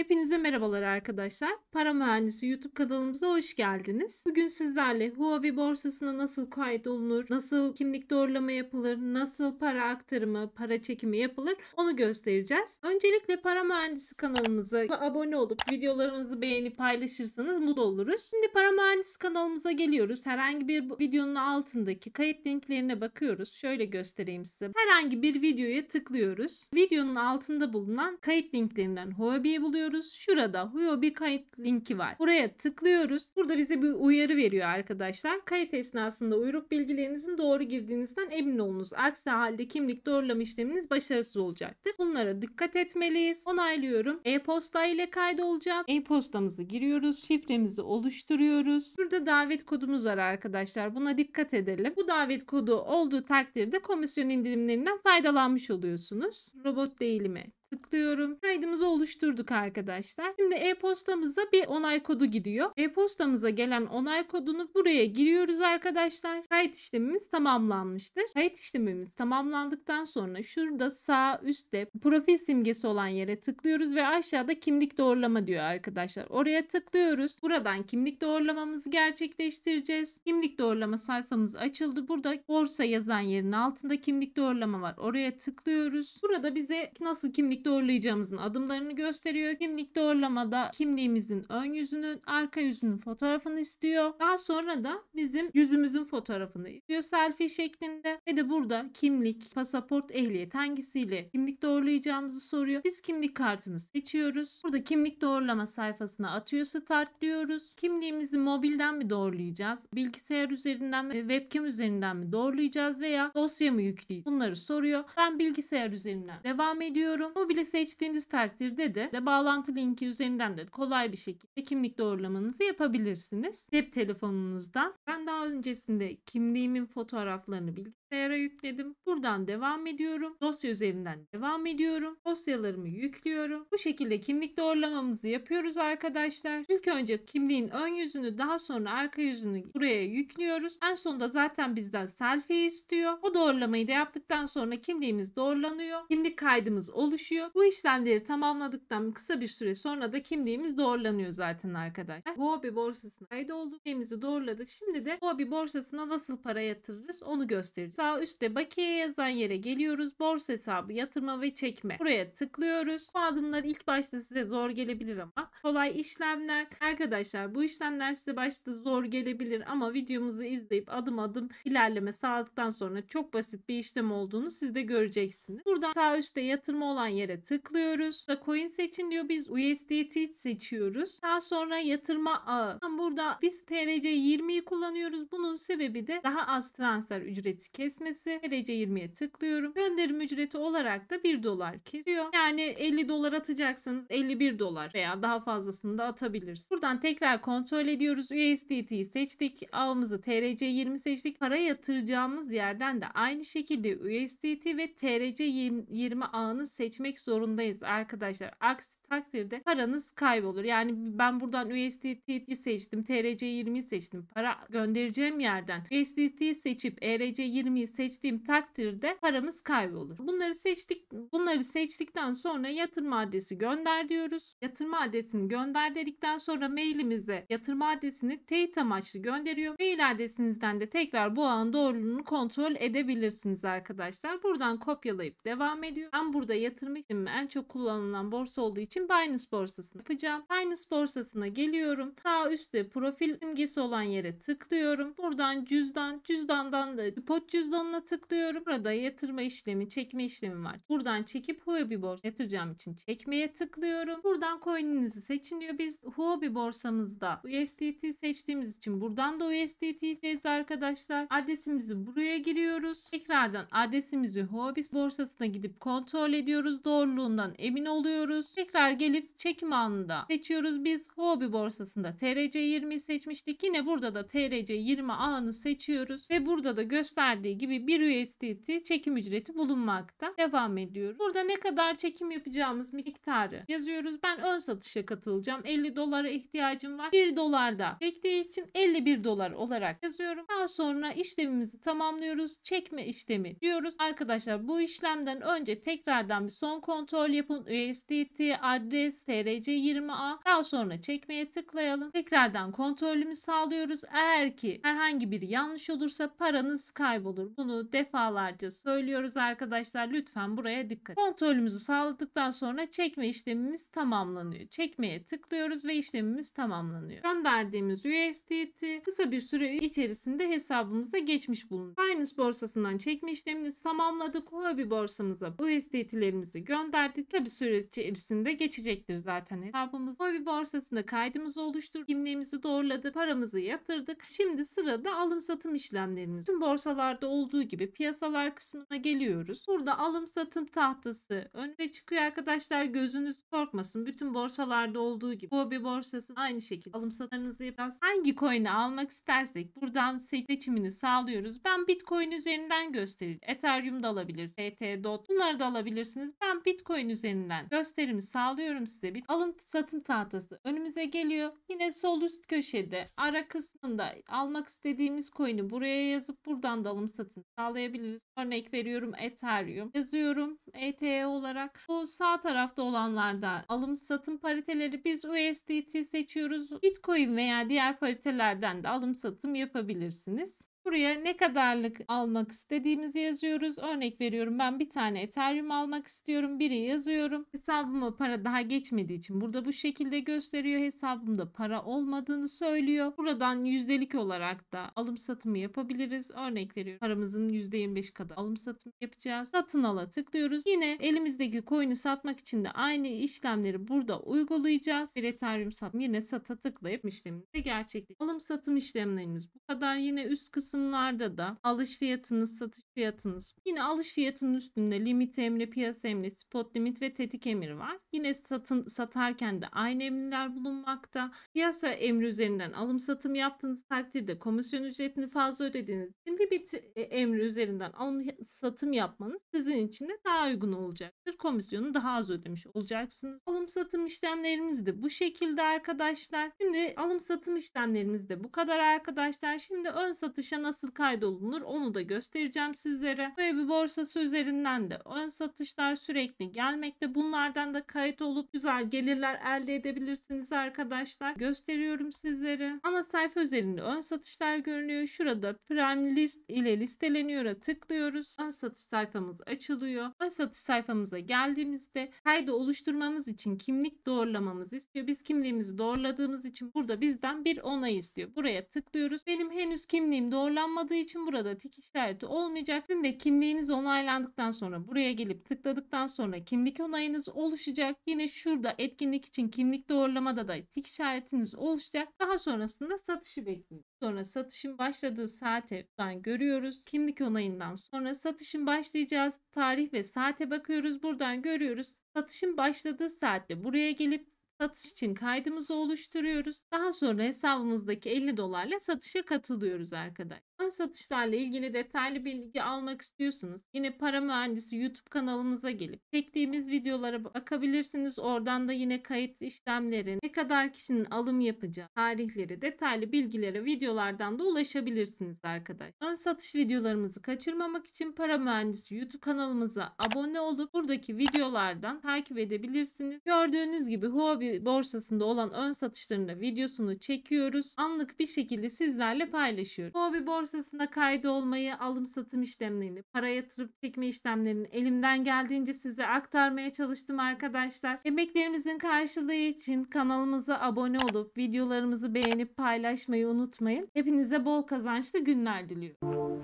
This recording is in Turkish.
Hepinize merhabalar arkadaşlar. Para Mühendisi YouTube kanalımıza hoş geldiniz. Bugün sizlerle Huobi borsasına nasıl kayıt olunur, nasıl kimlik doğrulama yapılır, nasıl para aktarımı, para çekimi yapılır onu göstereceğiz. Öncelikle Para Mühendisi kanalımıza abone olup videolarımızı beğenip paylaşırsanız mutlu oluruz. Şimdi Para Mühendisi kanalımıza geliyoruz. Herhangi bir videonun altındaki kayıt linklerine bakıyoruz. Şöyle göstereyim size. Herhangi bir videoya tıklıyoruz. Videonun altında bulunan kayıt linklerinden Huobi'yi buluyoruz yapıyoruz? Şurada bir kayıt linki var. Buraya tıklıyoruz. Burada bize bir uyarı veriyor arkadaşlar. Kayıt esnasında uyruk bilgilerinizin doğru girdiğinizden emin olunuz. Aksi halde kimlik doğrulama işleminiz başarısız olacaktır. Bunlara dikkat etmeliyiz. Onaylıyorum. E-posta ile kaydolacağım. E-postamızı giriyoruz. Şifremizi oluşturuyoruz. Burada davet kodumuz var arkadaşlar. Buna dikkat edelim. Bu davet kodu olduğu takdirde komisyon indirimlerinden faydalanmış oluyorsunuz. Robot değilimi tıklıyorum. Kaydımızı oluşturduk arkadaşlar. Şimdi e-postamıza bir onay kodu gidiyor. E-postamıza gelen onay kodunu buraya giriyoruz arkadaşlar. Kayıt işlemimiz tamamlanmıştır. Kayıt işlemimiz tamamlandıktan sonra şurada sağ üstte profil simgesi olan yere tıklıyoruz ve aşağıda kimlik doğrulama diyor arkadaşlar. Oraya tıklıyoruz. Buradan kimlik doğrulamamızı gerçekleştireceğiz. Kimlik doğrulama sayfamız açıldı. Burada borsa yazan yerin altında kimlik doğrulama var. Oraya tıklıyoruz. Burada bize nasıl kimlik doğrulama doğrulayacağımızın adımlarını gösteriyor. Kimlik doğrulamada kimliğimizin ön yüzünün, arka yüzünün fotoğrafını istiyor. Daha sonra da bizim yüzümüzün fotoğrafını istiyor selfie şeklinde. Ve de burada kimlik, pasaport, ehliyet hangisiyle kimlik doğrulayacağımızı soruyor. Biz kimlik kartını seçiyoruz. Burada kimlik doğrulama sayfasına atıyor start diyoruz. Kimliğimizi mobilden mi doğrulayacağız? Bilgisayar üzerinden mi? Webcam üzerinden mi doğrulayacağız? Veya dosya mı yükleyeceğiz? Bunları soruyor. Ben bilgisayar üzerinden devam ediyorum. Mobil seçtiğiniz takdirde de, de bağlantı linki üzerinden de kolay bir şekilde kimlik doğrulamanızı yapabilirsiniz. Cep telefonunuzdan. Ben daha öncesinde kimliğimin fotoğraflarını, bilgi bilgisayara yükledim. Buradan devam ediyorum. Dosya üzerinden devam ediyorum. Dosyalarımı yüklüyorum. Bu şekilde kimlik doğrulamamızı yapıyoruz arkadaşlar. İlk önce kimliğin ön yüzünü daha sonra arka yüzünü buraya yüklüyoruz. En sonunda zaten bizden selfie istiyor. O doğrulamayı da yaptıktan sonra kimliğimiz doğrulanıyor. Kimlik kaydımız oluşuyor. Bu işlemleri tamamladıktan kısa bir süre sonra da kimliğimiz doğrulanıyor zaten arkadaşlar. Huobi borsasına kaydolduk. Kimliğimizi doğruladık. Şimdi de Huobi borsasına nasıl para yatırırız onu göstereceğiz sağ üstte bakiye yazan yere geliyoruz. Borsa hesabı yatırma ve çekme. Buraya tıklıyoruz. Bu adımlar ilk başta size zor gelebilir ama kolay işlemler. Arkadaşlar bu işlemler size başta zor gelebilir ama videomuzu izleyip adım adım ilerleme sağladıktan sonra çok basit bir işlem olduğunu siz de göreceksiniz. Buradan sağ üstte yatırma olan yere tıklıyoruz. Burada coin seçin diyor. Biz USDT seçiyoruz. Daha sonra yatırma ağı. Burada biz TRC 20'yi kullanıyoruz. Bunun sebebi de daha az transfer ücreti kes kesmesi. Derece 20'ye tıklıyorum. Gönderim ücreti olarak da 1 dolar kesiyor. Yani 50 dolar atacaksanız 51 dolar veya daha fazlasını da atabilirsiniz. Buradan tekrar kontrol ediyoruz. USDT'yi seçtik. Ağımızı TRC 20 seçtik. Para yatıracağımız yerden de aynı şekilde USDT ve TRC 20 ağını seçmek zorundayız arkadaşlar. Aksi takdirde paranız kaybolur. Yani ben buradan USDT'yi seçtim. TRC 20'yi seçtim. Para göndereceğim yerden USDT'yi seçip ERC 20'yi ikramiye seçtiğim takdirde paramız kaybolur. Bunları seçtik bunları seçtikten sonra yatırma adresi gönder diyoruz. Yatırma adresini gönder dedikten sonra mailimize yatırma adresini teyit amaçlı gönderiyor. Mail adresinizden de tekrar bu ağın doğruluğunu kontrol edebilirsiniz arkadaşlar. Buradan kopyalayıp devam ediyor. Ben burada yatırım için en çok kullanılan borsa olduğu için Binance borsasını yapacağım. Binance borsasına geliyorum. Sağ üstte profil imgesi olan yere tıklıyorum. Buradan cüzdan, cüzdandan da pot cüzdan cüzdanına tıklıyorum. Burada yatırma işlemi, çekme işlemi var. Buradan çekip Huobi borsa yatıracağım için çekmeye tıklıyorum. Buradan coin'inizi seçin diyor. Biz Huobi borsamızda USDT seçtiğimiz için buradan da USDT USDT'yiz arkadaşlar. Adresimizi buraya giriyoruz. Tekrardan adresimizi Huobi borsasına gidip kontrol ediyoruz. Doğruluğundan emin oluyoruz. Tekrar gelip çekim anında seçiyoruz. Biz Huobi borsasında TRC20 seçmiştik. Yine burada da TRC20 ağını seçiyoruz ve burada da gösterdiği özelliği gibi bir USDT çekim ücreti bulunmakta. Devam ediyor. Burada ne kadar çekim yapacağımız miktarı yazıyoruz. Ben ön satışa katılacağım. 50 dolara ihtiyacım var. 1 dolarda da çektiği için 51 dolar olarak yazıyorum. Daha sonra işlemimizi tamamlıyoruz. Çekme işlemi diyoruz. Arkadaşlar bu işlemden önce tekrardan bir son kontrol yapın. USDT, adres, TRC20A. Daha sonra çekmeye tıklayalım. Tekrardan kontrolümü sağlıyoruz. Eğer ki herhangi bir yanlış olursa paranız kaybolur olur. Bunu defalarca söylüyoruz arkadaşlar. Lütfen buraya dikkat. Kontrolümüzü sağladıktan sonra çekme işlemimiz tamamlanıyor. Çekmeye tıklıyoruz ve işlemimiz tamamlanıyor. Gönderdiğimiz USDT kısa bir süre içerisinde hesabımıza geçmiş bulunuyor. Binance borsasından çekme işlemimizi tamamladık. Huobi borsamıza USDT'lerimizi gönderdik. Tabi süre içerisinde geçecektir zaten hesabımız. Huobi borsasında kaydımızı oluşturduk. Kimliğimizi doğruladık. Paramızı yatırdık. Şimdi sırada alım satım işlemlerimiz. Tüm borsalarda olduğu gibi piyasalar kısmına geliyoruz. Burada alım satım tahtası önüne çıkıyor arkadaşlar. Gözünüz korkmasın. Bütün borsalarda olduğu gibi. Bobi borsası aynı şekilde alım satımlarınızı yapacağız. Hangi coin'i almak istersek buradan seçimini sağlıyoruz. Ben Bitcoin üzerinden gösteririm. Ethereum'da alabilir. ST, e DOT bunları da alabilirsiniz. Ben Bitcoin üzerinden gösterimi sağlıyorum size. Bir alım satım tahtası önümüze geliyor. Yine sol üst köşede ara kısmında almak istediğimiz coin'i buraya yazıp buradan da alım satım satın sağlayabiliriz. Örnek veriyorum Ethereum. Yazıyorum ETH olarak. Bu sağ tarafta olanlarda alım satım pariteleri biz USDT seçiyoruz. Bitcoin veya diğer paritelerden de alım satım yapabilirsiniz. Buraya ne kadarlık almak istediğimizi yazıyoruz. Örnek veriyorum ben bir tane Ethereum almak istiyorum. Biri yazıyorum. Hesabıma para daha geçmediği için burada bu şekilde gösteriyor. Hesabımda para olmadığını söylüyor. Buradan yüzdelik olarak da alım satımı yapabiliriz. Örnek veriyorum paramızın %25 kadar alım satımı yapacağız. Satın ala tıklıyoruz. Yine elimizdeki coin'i satmak için de aynı işlemleri burada uygulayacağız. Bir Ethereum satım yine sata tıklayıp işlemimizi gerçekleştirelim. Alım satım işlemlerimiz bu kadar. Yine üst kısım altınlarda da alış fiyatınız, satış fiyatınız. Yine alış fiyatının üstünde limit emri, piyasa emri, spot limit ve tetik emir var. Yine satın satarken de aynı emirler bulunmakta. Piyasa emri üzerinden alım satım yaptığınız takdirde komisyon ücretini fazla ödediğiniz için limit e, emri üzerinden alım satım yapmanız sizin için de daha uygun olacaktır. Komisyonu daha az ödemiş olacaksınız. Alım satım işlemlerimiz de bu şekilde arkadaşlar. Şimdi alım satım işlemlerimiz de bu kadar arkadaşlar. Şimdi ön satışa nasıl kaydolunur onu da göstereceğim sizlere. Ve bir borsası üzerinden de ön satışlar sürekli gelmekte. Bunlardan da kayıt olup güzel gelirler elde edebilirsiniz arkadaşlar. Gösteriyorum sizlere. Ana sayfa üzerinde ön satışlar görünüyor. Şurada Prime List ile listeleniyor'a tıklıyoruz. Ön satış sayfamız açılıyor. Ön satış sayfamıza geldiğimizde kaydı oluşturmamız için kimlik doğrulamamız istiyor. Biz kimliğimizi doğruladığımız için burada bizden bir onay istiyor. Buraya tıklıyoruz. Benim henüz kimliğim doğru zorlanmadığı için burada tik işareti olmayacak. Sizin de kimliğiniz onaylandıktan sonra buraya gelip tıkladıktan sonra kimlik onayınız oluşacak. Yine şurada etkinlik için kimlik doğrulamada da tik işaretiniz oluşacak. Daha sonrasında satışı bekliyoruz. Sonra satışın başladığı saate buradan görüyoruz. Kimlik onayından sonra satışın başlayacağız. Tarih ve saate bakıyoruz. Buradan görüyoruz. Satışın başladığı saatte buraya gelip Satış için kaydımızı oluşturuyoruz. Daha sonra hesabımızdaki 50 dolarla satışa katılıyoruz arkadaşlar. Ön satışlarla ilgili detaylı bilgi almak istiyorsunuz. Yine Para Mühendisi YouTube kanalımıza gelip çektiğimiz videolara bakabilirsiniz. Oradan da yine kayıt işlemleri, ne kadar kişinin alım yapacağı, tarihleri, detaylı bilgilere videolardan da ulaşabilirsiniz arkadaşlar. Ön satış videolarımızı kaçırmamak için Para Mühendisi YouTube kanalımıza abone olup buradaki videolardan takip edebilirsiniz. Gördüğünüz gibi Huobi borsasında olan ön satışlarında videosunu çekiyoruz. Anlık bir şekilde sizlerle paylaşıyoruz. Hobi borsasında kaydı olmayı, alım satım işlemlerini, para yatırıp çekme işlemlerini elimden geldiğince size aktarmaya çalıştım arkadaşlar. Emeklerimizin karşılığı için kanalımıza abone olup videolarımızı beğenip paylaşmayı unutmayın. Hepinize bol kazançlı günler diliyorum.